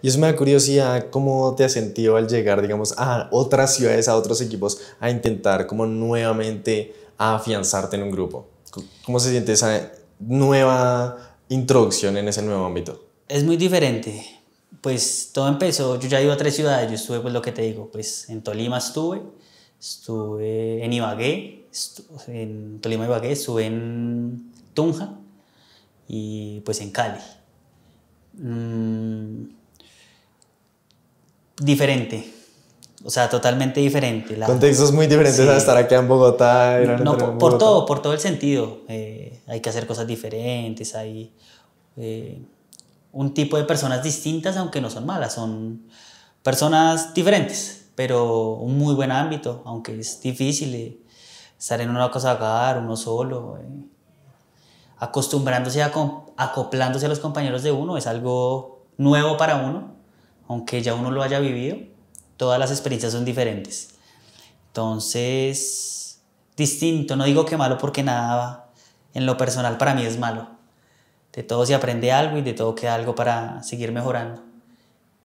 Y eso me da curiosidad, ¿cómo te has sentido al llegar, digamos, a otras ciudades, a otros equipos, a intentar como nuevamente afianzarte en un grupo? ¿Cómo se siente esa nueva introducción en ese nuevo ámbito? Es muy diferente. Pues todo empezó, yo ya iba a tres ciudades, yo estuve, pues lo que te digo, pues en Tolima estuve, estuve en Ibagué, en Tolima Ibagué, estuve en Tunja y pues en Cali diferente. O sea, totalmente diferente. Contextos muy diferentes estar aquí en Bogotá. No, por, todo, por todo el sentido. Eh, hay que hacer cosas diferentes, hay eh, un tipo de personas distintas, aunque no son malas, son personas diferentes, pero un muy buen ámbito, aunque es difícil eh, estar en una cosa hogar, uno solo. acostumbrándose, a acoplándose a los compañeros de uno, es algo nuevo para uno aunque ya uno lo haya vivido, todas las experiencias son diferentes. Entonces, distinto, no digo que malo porque nada en lo personal para mí es malo. De todo se aprende algo y de todo queda algo para seguir mejorando.